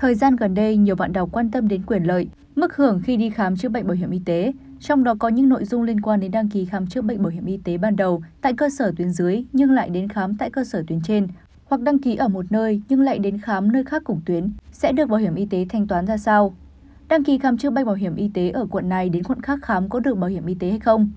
Thời gian gần đây, nhiều bạn đọc quan tâm đến quyền lợi, mức hưởng khi đi khám chữa bệnh bảo hiểm y tế, trong đó có những nội dung liên quan đến đăng ký khám chữa bệnh bảo hiểm y tế ban đầu tại cơ sở tuyến dưới nhưng lại đến khám tại cơ sở tuyến trên, hoặc đăng ký ở một nơi nhưng lại đến khám nơi khác cùng tuyến, sẽ được bảo hiểm y tế thanh toán ra sao? Đăng ký khám chữa bệnh bảo hiểm y tế ở quận này đến quận khác khám có được bảo hiểm y tế hay không?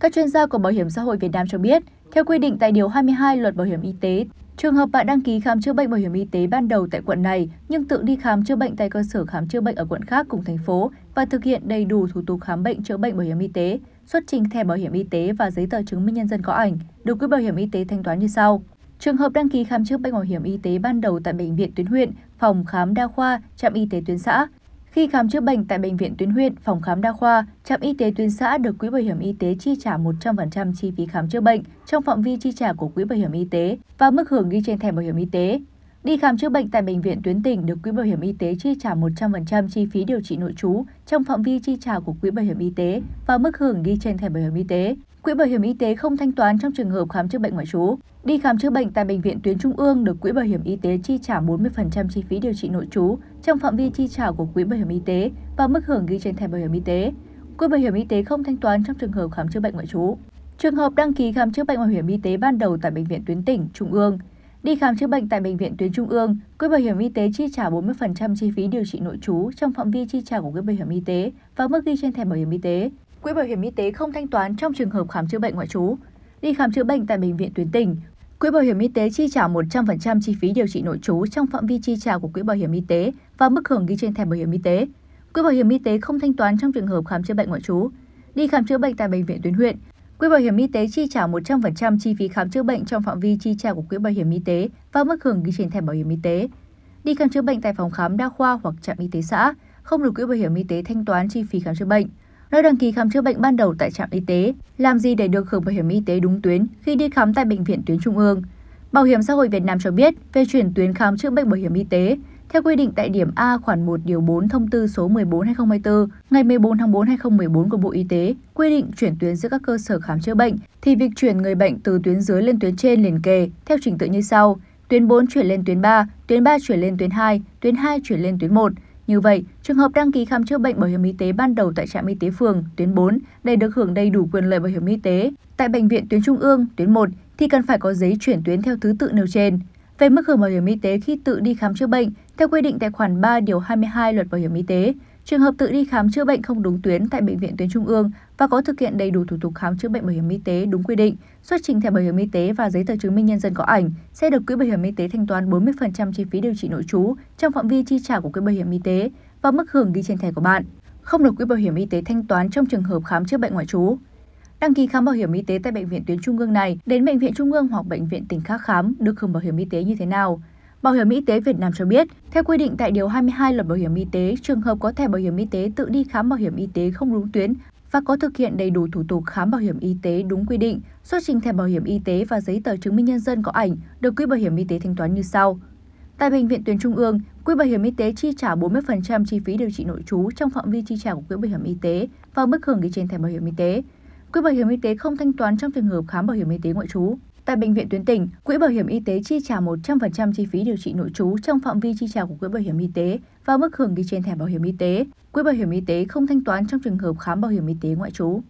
Các chuyên gia của Bảo hiểm xã hội Việt Nam cho biết, theo quy định tại Điều 22 Luật Bảo hiểm Y tế Trường hợp bạn đăng ký khám chữa bệnh bảo hiểm y tế ban đầu tại quận này nhưng tự đi khám chữa bệnh tại cơ sở khám chữa bệnh ở quận khác cùng thành phố và thực hiện đầy đủ thủ tục khám bệnh chữa bệnh bảo hiểm y tế, xuất trình thẻ bảo hiểm y tế và giấy tờ chứng minh nhân dân có ảnh, được quỹ bảo hiểm y tế thanh toán như sau. Trường hợp đăng ký khám chữa bệnh bảo hiểm y tế ban đầu tại bệnh viện tuyến huyện, phòng khám đa khoa, trạm y tế tuyến xã, khi khám chữa bệnh tại bệnh viện tuyến huyện, phòng khám đa khoa, trạm y tế tuyến xã được Quỹ Bảo hiểm Y tế chi trả 100% chi phí khám chữa bệnh trong phạm vi chi trả của Quỹ Bảo hiểm Y tế và mức hưởng ghi trên thẻ bảo hiểm y tế. Đi khám chữa bệnh tại bệnh viện tuyến tỉnh được Quỹ Bảo hiểm Y tế chi trả 100% chi phí điều trị nội trú trong phạm vi chi trả của Quỹ Bảo hiểm Y tế và mức hưởng ghi trên thẻ bảo hiểm y tế. Quỹ Bảo hiểm Y tế không thanh toán trong trường hợp khám chữa bệnh ngoại trú. Đi khám chữa bệnh tại bệnh viện tuyến trung ương được Quỹ Bảo hiểm Y tế chi trả 40% chi phí điều trị nội trú trong phạm vi chi trả của Quỹ Bảo hiểm Y tế và mức hưởng ghi trên thẻ bảo hiểm y tế. Quỹ Bảo hiểm Y tế không thanh toán trong trường hợp khám chữa bệnh ngoại trú. Trường hợp đăng ký khám chữa bệnh bảo hiểm y tế ban đầu tại bệnh viện tuyến tỉnh, trung ương Đi khám chữa bệnh tại bệnh viện tuyến trung ương, quỹ bảo hiểm y tế chi trả 40% chi phí điều trị nội trú trong phạm vi chi trả của quỹ bảo hiểm y tế và mức ghi trên thẻ bảo hiểm y tế. Quỹ bảo hiểm y tế không thanh toán trong trường hợp khám chữa bệnh ngoại trú. Đi khám chữa bệnh tại bệnh viện tuyến tỉnh, quỹ bảo hiểm y tế chi trả 100% chi phí điều trị nội trú trong phạm vi chi trả của quỹ bảo hiểm y tế và mức hưởng ghi trên thẻ bảo hiểm y tế. Quỹ bảo hiểm y tế không thanh toán trong trường hợp khám chữa bệnh ngoại trú. Đi khám chữa bệnh tại bệnh viện tuyến huyện, Quỹ bảo hiểm y tế chi trả 100% chi phí khám chữa bệnh trong phạm vi chi trả của quỹ bảo hiểm y tế và mức hưởng ghi trên thẻ bảo hiểm y tế. Đi khám chữa bệnh tại phòng khám đa khoa hoặc trạm y tế xã, không được quỹ bảo hiểm y tế thanh toán chi phí khám chữa bệnh. Nơi đăng ký khám chữa bệnh ban đầu tại trạm y tế, làm gì để được hưởng bảo hiểm y tế đúng tuyến khi đi khám tại bệnh viện tuyến trung ương? Bảo hiểm xã hội Việt Nam cho biết về chuyển tuyến khám chữa bệnh bảo hiểm y tế, theo quy định tại điểm A khoản 1 điều 4 thông tư số 14/2024 ngày 14 tháng 4 2014 của Bộ Y tế quy định chuyển tuyến giữa các cơ sở khám chữa bệnh thì việc chuyển người bệnh từ tuyến dưới lên tuyến trên liền kề theo trình tự như sau: tuyến 4 chuyển lên tuyến 3, tuyến 3 chuyển lên tuyến 2, tuyến 2 chuyển lên tuyến 1. Như vậy, trường hợp đăng ký khám chữa bệnh bảo hiểm y tế ban đầu tại trạm y tế phường, tuyến 4 để được hưởng đầy đủ quyền lợi bảo hiểm y tế tại bệnh viện tuyến trung ương, tuyến 1 thì cần phải có giấy chuyển tuyến theo thứ tự nêu trên về mức hưởng bảo hiểm y tế khi tự đi khám chữa bệnh theo quy định tại khoản 3 điều 22 Luật Bảo hiểm y tế. Trường hợp tự đi khám chữa bệnh không đúng tuyến tại bệnh viện tuyến trung ương và có thực hiện đầy đủ thủ tục khám chữa bệnh bảo hiểm y tế đúng quy định, xuất trình thẻ bảo hiểm y tế và giấy tờ chứng minh nhân dân có ảnh sẽ được quỹ bảo hiểm y tế thanh toán 40% chi phí điều trị nội trú trong phạm vi chi trả của quỹ bảo hiểm y tế và mức hưởng ghi trên thẻ của bạn. Không được quỹ bảo hiểm y tế thanh toán trong trường hợp khám chữa bệnh ngoại trú đăng ký khám bảo hiểm y tế tại bệnh viện tuyến trung ương này đến bệnh viện trung ương hoặc bệnh viện tỉnh khác khám được hưởng bảo hiểm y tế như thế nào. Bảo hiểm y tế Việt Nam cho biết, theo quy định tại Điều 22 Luật Bảo hiểm y tế, trường hợp có thẻ bảo hiểm y tế tự đi khám bảo hiểm y tế không đúng tuyến và có thực hiện đầy đủ thủ tục khám bảo hiểm y tế đúng quy định, xuất trình thẻ bảo hiểm y tế và giấy tờ chứng minh nhân dân có ảnh được Quỹ Bảo hiểm y tế thanh toán như sau. Tại bệnh viện tuyến trung ương, Quỹ Bảo hiểm y tế chi trả 40% chi phí điều trị nội trú trong phạm vi chi trả của Quỹ Bảo hiểm y tế và mức hưởng ghi trên thẻ bảo hiểm y tế. Quỹ bảo hiểm y tế không thanh toán trong trường hợp khám bảo hiểm y tế ngoại trú. Tại bệnh viện tuyến tỉnh, Quỹ bảo hiểm y tế chi trả 100% chi phí điều trị nội trú trong phạm vi chi trả của Quỹ bảo hiểm y tế và mức hưởng ghi trên thẻ bảo hiểm y tế. Quỹ bảo hiểm y tế không thanh toán trong trường hợp khám bảo hiểm y tế ngoại trú.